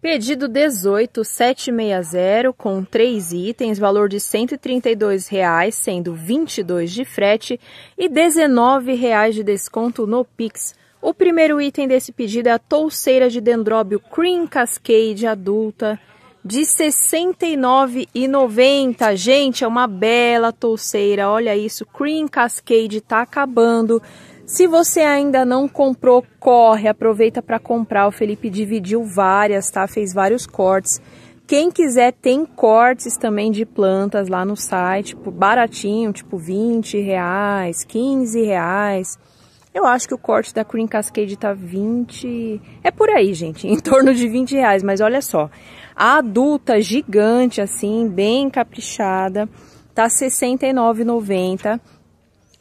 Pedido 18760 com três itens, valor de R$ 132,00, sendo R$ 22 de frete e R$ 19,00 de desconto no Pix. O primeiro item desse pedido é a touceira de dendróbio Cream Cascade adulta de R$ 69,90. Gente, é uma bela touceira, olha isso, Cream Cascade está acabando. Se você ainda não comprou, corre, aproveita para comprar. O Felipe dividiu várias, tá? Fez vários cortes. Quem quiser tem cortes também de plantas lá no site, tipo, baratinho, tipo 20 reais, 15 reais. Eu acho que o corte da Cream Cascade tá 20. É por aí, gente, em torno de 20 reais. Mas olha só, a adulta gigante, assim, bem caprichada, tá R$ 69,90.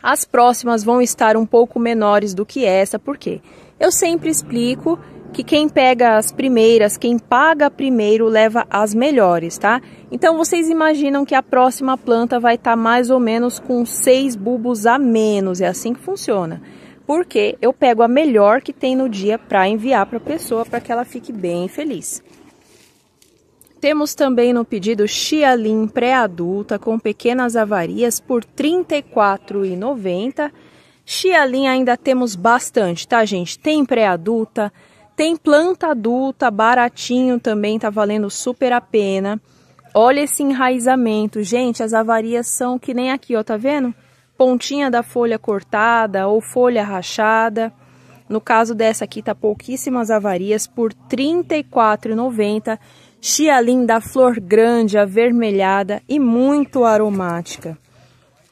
As próximas vão estar um pouco menores do que essa, por quê? Eu sempre explico que quem pega as primeiras, quem paga primeiro, leva as melhores, tá? Então vocês imaginam que a próxima planta vai estar tá mais ou menos com seis bulbos a menos, é assim que funciona. Porque eu pego a melhor que tem no dia para enviar para a pessoa para que ela fique bem feliz. Temos também no pedido Xialin pré-adulta com pequenas avarias por R$ 34,90. Xialin ainda temos bastante, tá, gente? Tem pré-adulta, tem planta adulta, baratinho também, tá valendo super a pena. Olha esse enraizamento, gente, as avarias são que nem aqui, ó, tá vendo? Pontinha da folha cortada ou folha rachada. No caso dessa aqui, tá pouquíssimas avarias por R$ 34,90. Chia linda, flor grande, avermelhada e muito aromática.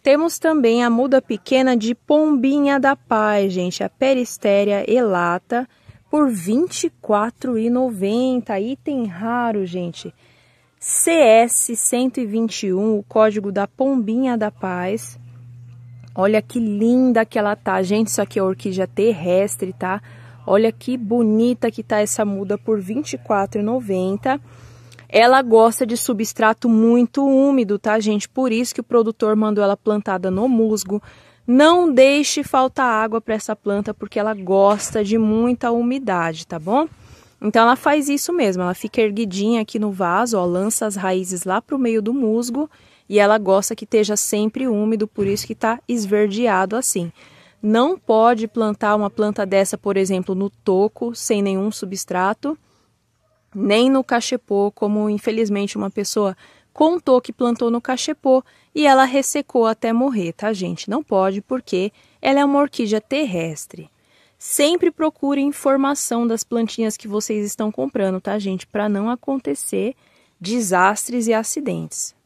Temos também a muda pequena de pombinha da paz, gente, a peristéria elata, por R$ 24,90. Item raro, gente. CS 121, o código da pombinha da paz. Olha que linda que ela tá, gente. Isso aqui é orquídea terrestre, tá? Olha que bonita que tá essa muda por R$ 24,90. Ela gosta de substrato muito úmido, tá, gente? Por isso que o produtor mandou ela plantada no musgo. Não deixe faltar água para essa planta, porque ela gosta de muita umidade, tá bom? Então ela faz isso mesmo, ela fica erguidinha aqui no vaso, ó, lança as raízes lá pro meio do musgo e ela gosta que esteja sempre úmido, por isso que tá esverdeado assim não pode plantar uma planta dessa, por exemplo, no toco, sem nenhum substrato, nem no cachepô, como infelizmente uma pessoa contou que plantou no cachepô e ela ressecou até morrer, tá, gente? Não pode, porque ela é uma orquídea terrestre. Sempre procure informação das plantinhas que vocês estão comprando, tá, gente? Para não acontecer desastres e acidentes.